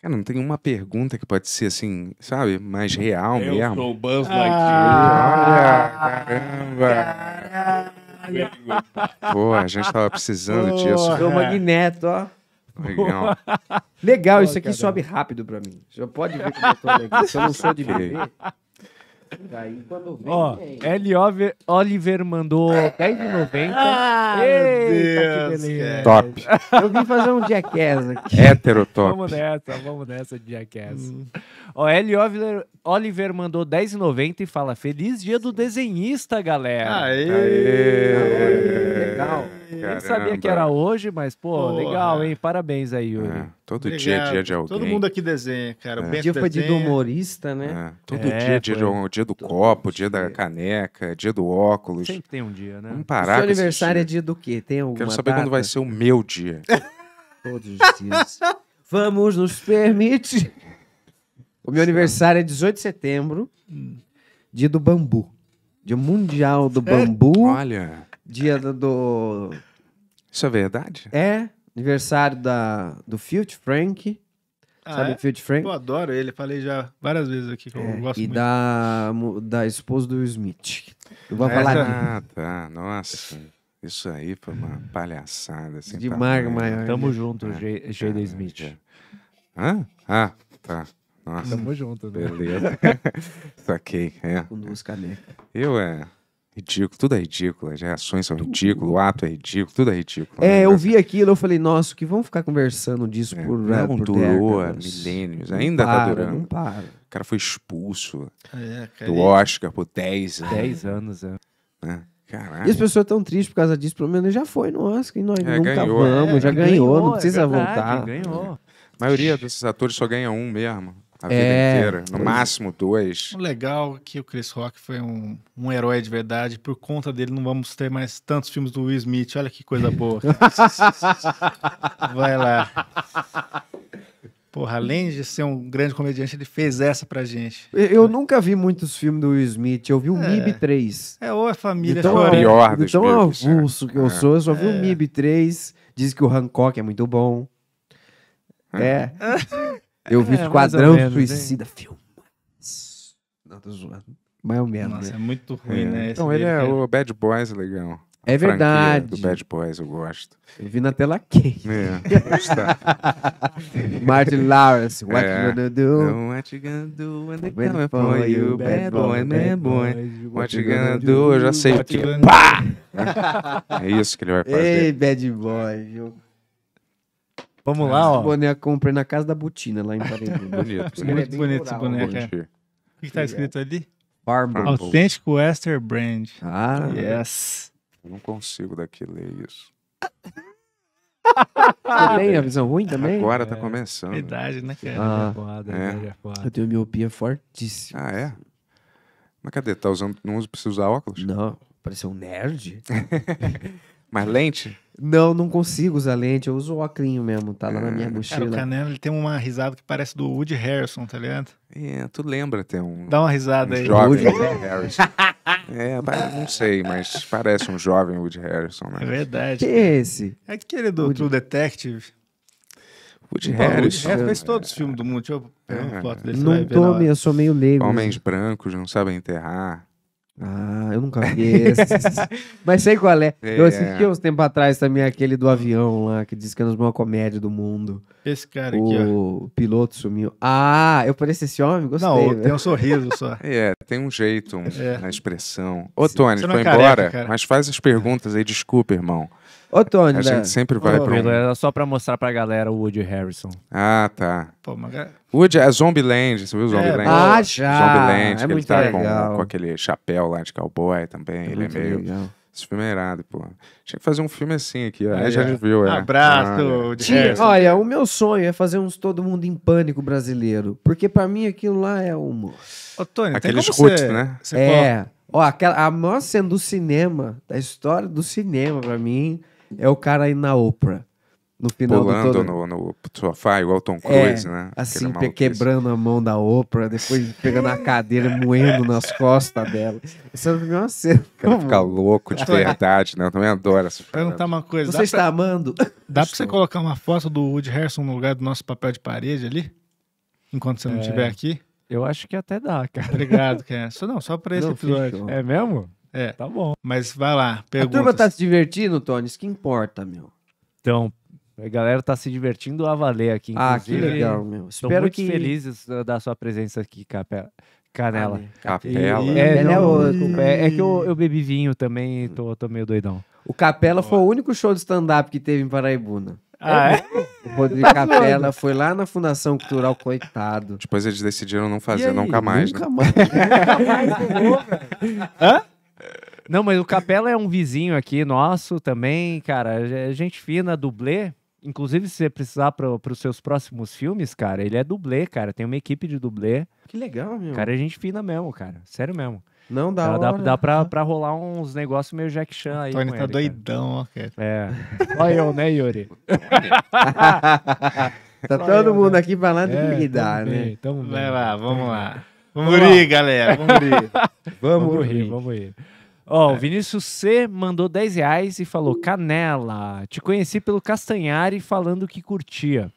Cara, não tem uma pergunta que pode ser assim, sabe, mais real eu mesmo. Eu sou Buzz Lightyear. Ah, caramba! caramba. Pô, a gente tava precisando disso. disso. Sou magneto, ó. Legal. Legal, isso aqui caramba. sobe rápido pra mim. Já pode ver que eu tô legal. Se eu não sou de ver. Aí quando vem. Ó, L. Oliver, mandou 10,90. Ah, Eita, Deus, que beleza. Top. Eu vim fazer um jackass aqui. Hétero top. Vamos nessa, vamos nessa, jackass. Hum. Ó, L. Oliver, Oliver mandou 10,90 e fala: Feliz dia do desenhista, galera. Aê! Aê. Legal. Caramba. sabia que era hoje, mas, pô, Porra. legal, hein? Parabéns aí, Yuri. É, todo Obrigado. dia é dia de alguém. Todo mundo aqui desenha, cara. É. O dia foi de dia do humorista, né? É. é todo é, dia é dia, um, dia do todo copo, dia, dia da caneca, dia do óculos. Sempre tem um dia, né? Vamos parar. O seu aniversário é dia do quê? Tem alguma Quero saber data? quando vai ser o meu dia. Todos os dias. Vamos nos permitir. O meu aniversário é 18 de setembro, hum. dia do bambu. Dia mundial do é? bambu. Olha. Dia do, do. Isso é verdade? É. Aniversário da, do Field Frank. Ah, sabe é? Field Frank? Eu adoro ele, falei já várias vezes aqui que é, eu gosto e muito. E da, da esposa do Smith. Eu vou é, falar Ah, tá. Nossa. Isso aí foi uma palhaçada. Assim, de tá Marga Maior. Tamo né? junto, ah, é, Jaden é, é, Smith. Hã? Ah, tá. Nossa. Tamo junto, né? Beleza. Saquei. É. Com duas canecas. Eu é. Ridículo, tudo é ridículo, as reações são ridículas, o ato é ridículo, tudo é ridículo. É, né? eu vi aquilo, eu falei, nossa, que vamos ficar conversando disso é, por, não é eh, por durou décadas. milênios, ainda tá durando. Não para. O cara foi expulso é, do Oscar por 10 anos. 10 anos, é. Né? Caralho. E as pessoas tão tristes por causa disso, pelo menos já foi no Oscar e nós é, nunca ganhou. vamos, é, já é, ganhou, ganhou, não precisa verdade, voltar. Ganhou. A maioria desses atores só ganha um mesmo. A vida é... inteira. No máximo dois. O legal é que o Chris Rock foi um, um herói de verdade. Por conta dele, não vamos ter mais tantos filmes do Will Smith. Olha que coisa boa. Vai lá. Porra, além de ser um grande comediante, ele fez essa pra gente. Eu, eu nunca vi muitos filmes do Will Smith, eu vi o é. MIB 3. É, ou a é família então, Pior de tão avulso que eu é. sou, eu só vi é. o MIB 3. Diz que o Hancock é muito bom. É. é. Eu vi é, Esquadrão menos, Suicida. Hein? Filma. Não, tô zoando. Mais ou menos. Nossa, é muito ruim, é. né? Então, ele é, o Bad Boys legal. É verdade. Do Bad Boys, eu gosto. Eu vi na tela quente. É, Martin Lawrence, What é. you gonna do? what you gonna do when they coming for you? Bad boy, bad boy. What you gonna do? Eu já sei. o que. Pá! é isso que ele vai fazer. Ei, Bad Boy, viu? Vamos é, lá, ó. boné eu comprei na casa da Butina, lá em Parede. Bonito. é Muito bonito esse rural, boné, O que, que tá escrito ali? Farmable. Autêntico Esther Brand. Ah, Yes. Eu não consigo daqui ler isso. você tem a visão ruim também? Agora tá é, começando. Verdade, né, cara? Ah. É foda, é. é. foda. Eu tenho miopia fortíssima. Ah, é? Mas cadê? Tá usando. Não usa- precisa usar óculos? Não, pareceu um nerd. Mas lente? Não, não consigo usar lente. Eu uso o oclinho mesmo, tá lá na minha é. mochila. Cara, o Canelo ele tem uma risada que parece do Woody Harrison, tá ligado? É, tu lembra ter um. Dá uma risada um aí. Jovem Woody Harrison. é, não sei, mas parece um jovem Woody Harrison, né? É verdade. Que é esse? É aquele do Woody... True Detective. Woody Harrison. Woody fez todos os filmes do mundo. Deixa eu pegar uma é. foto dele Não tome, eu sou meio leigo. Homens brancos não sabem enterrar. Ah, eu nunca vi esse. Mas sei qual é. é. Eu assisti é. uns tempos atrás também aquele do avião lá, que diz que é a maior comédia do mundo. Esse cara o... aqui, ó. O piloto sumiu. Ah, eu pareço esse homem? Gostei. Não, tem um sorriso só. É, tem um jeito, um, é. na expressão. Ô, Tony, foi é embora, mas faz as perguntas aí. Desculpa, irmão. Ô, Tony. A né? gente sempre vai oh, para um... Era é só para mostrar para a galera o Woody Harrison. Ah, tá. Pô, mas... É- Woody é Zombieland, você viu é, Zombieland? É, ah, já. Zombieland, é que ele tá com, com aquele chapéu lá de cowboy também. É ele é meio... Legal. Esse filme é irado, pô. Tinha que fazer um filme assim aqui, ó. Aí é, já é. viu, é. Abraço, ah, Olha, o meu sonho é fazer uns Todo Mundo em Pânico brasileiro. Porque pra mim aquilo lá é humor. Ô, Tony, Aqueles tem como roots, você, né? Você é. Ó, aquela, a maior cena do cinema, da história do cinema pra mim, é o cara aí na Oprah. No final Pulando todo... no, no sofá, o Elton é, Cruise, é, né? Assim, quebrando a mão da Oprah, depois pegando a cadeira e moendo nas costas dela. Isso é a mesma cena. Quero ficar louco de verdade, né? Eu também adoro essa Perguntar uma coisa. Você pra... está amando? Dá pra você colocar uma foto do Wood Harrison no lugar do nosso papel de parede ali? Enquanto você não é. estiver é... aqui? Eu acho que até dá, cara. Obrigado, cara. Só, não, só pra esse não, episódio. Fechou. É mesmo? É. Tá bom. Mas vai lá, pergunta. A turma tá se divertindo, Tony? Isso que importa, meu. Então, a galera tá se divertindo a valer aqui, inclusive. Ah, que legal, meu. Tô Espero muito que... felizes da sua presença aqui, Capela. Canela. Capela. E... É, é, que eu, eu, bebi vinho também e tô, tô meio doidão. O Capela foi o único show de stand-up que teve em Paraibuna. Ah, é? O Rodrigo tá Capela foi lá na Fundação Cultural, coitado. Depois eles decidiram não fazer nunca mais. Né? Nunca né? mais. nunca mais Hã? Não, mas o Capela é um vizinho aqui nosso também, cara. É gente fina, dublê. Inclusive, se você precisar para os seus próximos filmes, cara, ele é dublê, cara. Tem uma equipe de dublê. Que legal, meu. Cara, é gente fina mesmo, cara. Sério mesmo. Não dá, dá, dá pra, pra rolar uns negócios meio Jack Chan aí. O Tony tá ele, doidão, cara. ó, É. Olha eu, né, Yuri? tá Só todo eu, mundo né? aqui falando é, que dá, né? bem. lá, vamos lá. Vamos, rir, galera. Vamos rir. vamos, rir, vamos rir. Ó, oh, é. o Vinícius C mandou 10 reais e falou: Canela, te conheci pelo Castanhari falando que curtia.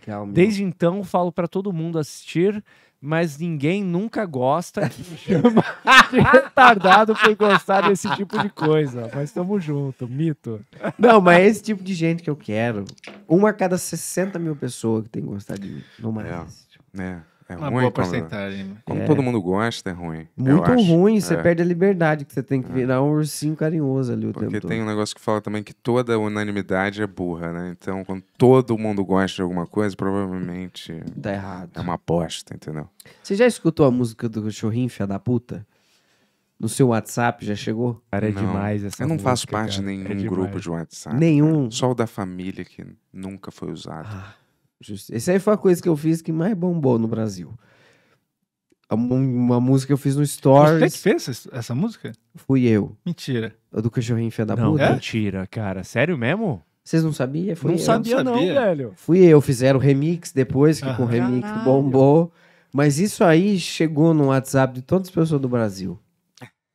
Legal, meu. Desde então, falo para todo mundo assistir, mas ninguém nunca gosta. chama retardado por gostar desse tipo de coisa. Mas tamo junto, mito. Não, mas é esse tipo de gente que eu quero. Uma a cada 60 mil pessoas que tem gostado de mim, no mais. É. é. É uma ruim boa porcentagem. Né? Como, é. todo mundo gosta, é ruim. Muito ruim, você é. perde a liberdade, que você tem que é. virar um ursinho carinhoso ali o Porque tempo todo. Porque tem um negócio que fala também que toda unanimidade é burra, né? Então, quando todo mundo gosta de alguma coisa, provavelmente... Dá errado. É uma aposta, entendeu? Você já escutou a música do cachorrinho, filha da puta? No seu WhatsApp já chegou? Cara, é não, demais essa Eu não música, faço parte cara. de é nenhum é grupo de WhatsApp. Nenhum? Né? Só o da família que nunca foi usado. Ah. Essa aí foi a coisa que eu fiz que mais bombou no Brasil. Uma, música que eu fiz no Stories. Você que fez essa música? Fui eu. Mentira. A do cachorrinho fia da não, puta? É? Mentira, cara. Sério mesmo? Vocês não sabiam? Fui não eu. sabia, não, sabia. velho. Fui eu. Fizeram remix depois, que ah, com o remix caralho. bombou. Mas isso aí chegou no WhatsApp de todas as pessoas do Brasil.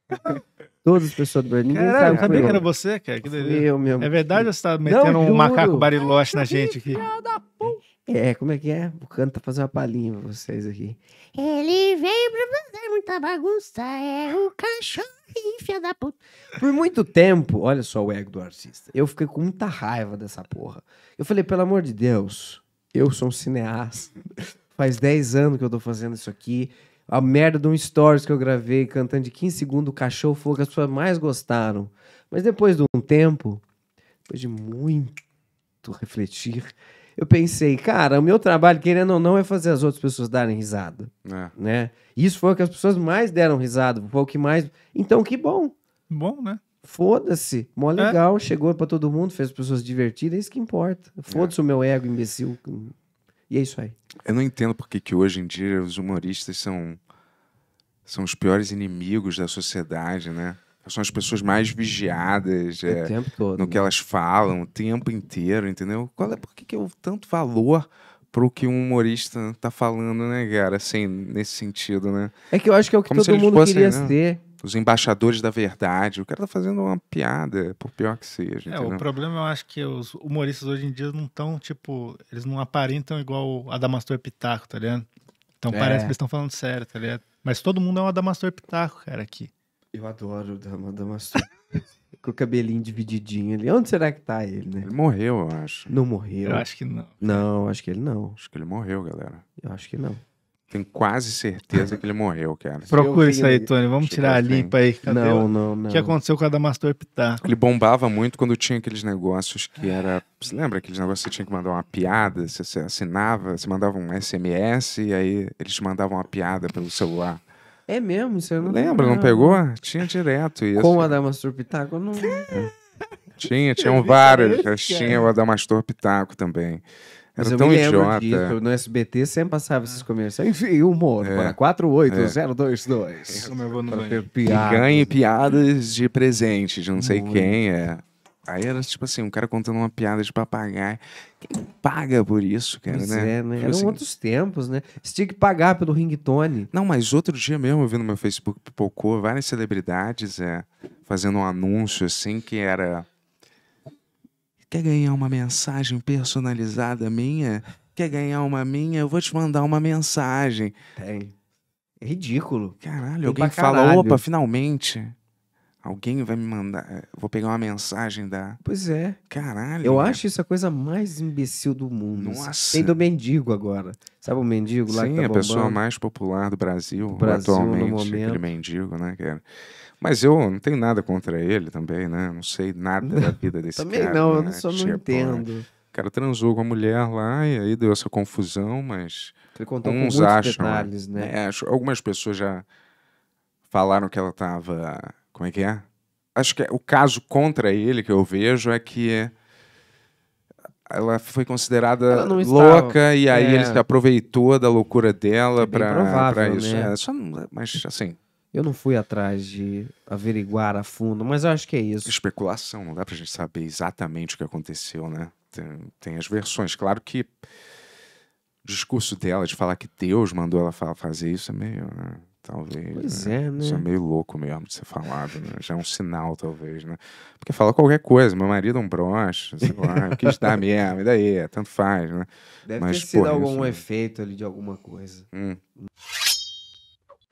todas as pessoas do Brasil. Ninguém sabe eu sabia que era você, cara. Que eu, meu... É verdade ou você tá metendo não, um macaco bariloche na gente aqui? Filha da puta! É, como é que é? O canto tá fazendo uma palhinha pra vocês aqui. Ele veio pra fazer muita bagunça, é o cachorro filha da puta. Por muito tempo, olha só o ego do artista, eu fiquei com muita raiva dessa porra. Eu falei, pelo amor de Deus, eu sou um cineasta. Faz 10 anos que eu tô fazendo isso aqui. A merda de um stories que eu gravei cantando de 15 segundos, o cachorro foi o que as pessoas mais gostaram. Mas depois de um tempo, depois de muito refletir, eu pensei, cara, o meu trabalho, querendo ou não, é fazer as outras pessoas darem risada. É. Né? Isso foi o que as pessoas mais deram risada, foi o que mais. Então, que bom. Bom, né? Foda-se, mó é. legal, é. chegou para todo mundo, fez as pessoas divertidas, é isso que importa. É. Foda-se é. o meu ego imbecil. E é isso aí. Eu não entendo porque que hoje em dia os humoristas são, são os piores inimigos da sociedade, né? são as pessoas mais vigiadas é, é todo, no né? que elas falam o tempo inteiro, entendeu? Qual é por que, eu tanto valor pro que um humorista tá falando, né, cara? Assim, nesse sentido, né? É que eu acho que é o que Como todo mundo fossem, queria né? ser. Os embaixadores da verdade. O cara tá fazendo uma piada, por pior que seja. É, entendeu? o problema eu acho que os humoristas hoje em dia não estão, tipo, eles não aparentam igual Adamastor Damastor Pitaco, tá ligado? Então é. parece que eles estão falando sério, tá ligado? Mas todo mundo é um Adamastor Pitaco, cara, aqui. Eu adoro o Dama Damastor. Com o cabelinho divididinho ali. Onde será que tá ele, né? Ele morreu, eu acho. Não morreu. Eu acho que não. Não, acho que ele não. Acho que ele morreu, galera. Eu acho que não. Tenho quase certeza que ele morreu, cara. Procura isso aí, Tony. Vamos tirar a limpa aí. Cadê não, não, não. O que aconteceu com a Damastor Pitar? Ele bombava muito quando tinha aqueles negócios que era. Você lembra aqueles negócios que você tinha que mandar uma piada? Você assinava, você mandava um SMS e aí eles te mandavam uma piada pelo celular. É mesmo? você não Lembra, não pegou? Tinha direto isso. Com o Adamastor Pitaco, eu não... É. tinha, tinham vários. Tinha o Adamastor Pitaco também. Era eu tão idiota. Disso, no SBT sempre passava esses comerciais. Enfim, humor. É. 48022. É. Ganhe piadas de presente de não sei Muito. quem. É. Aí era tipo assim, um cara contando uma piada de papagaio. Quem paga por isso, cara, pois né? É, né? Tipo Eram assim... outros tempos, né? Você tinha que pagar pelo ringtone. Não, mas outro dia mesmo eu vi no meu Facebook pipocou várias celebridades é, fazendo um anúncio assim que era. Quer ganhar uma mensagem personalizada minha? Quer ganhar uma minha? Eu vou te mandar uma mensagem. Tem. É ridículo. Caralho, Tem alguém fala, opa, finalmente. Alguém vai me mandar. É, vou pegar uma mensagem da. Pois é. Caralho. Eu acho isso a coisa mais imbecil do mundo. Assim, Nossa. Tem do mendigo agora. Sabe o mendigo lá Sim, que tá bombando? a pessoa mais popular do Brasil, do Brasil atualmente. Aquele mendigo, né, cara? É. Mas eu não tenho nada contra ele também, né? Não sei nada da vida desse também cara. Também não, né? eu só não tipo, entendo. O cara transou com a mulher lá e aí deu essa confusão, mas. Ele contou uns com acham, detalhes, é, né? É, algumas pessoas já falaram que ela tava como é que é? Acho que é, o caso contra ele que eu vejo é que ela foi considerada ela louca e aí é. ele se aproveitou da loucura dela é para isso. Né? É, só, mas assim. Eu não fui atrás de averiguar a fundo, mas eu acho que é isso. Especulação, não dá pra gente saber exatamente o que aconteceu, né? Tem, tem as versões. Claro que o discurso dela de falar que Deus mandou ela fazer isso é meio. Né? Talvez. Pois né? é, né? Isso é meio louco mesmo de ser falado, né? Já é um sinal, talvez, né? Porque fala qualquer coisa, meu marido é um broche, sei lá, mesmo, e daí? É, tanto faz, né? Deve Mas, ter sido algum isso, efeito ali de alguma coisa. Hum.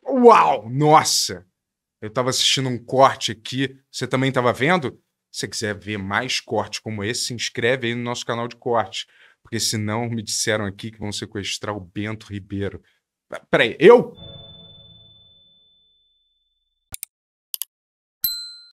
Uau! Nossa! Eu tava assistindo um corte aqui. Você também tava vendo? Se você quiser ver mais cortes como esse, se inscreve aí no nosso canal de cortes. Porque senão me disseram aqui que vão sequestrar o Bento Ribeiro. Peraí, eu?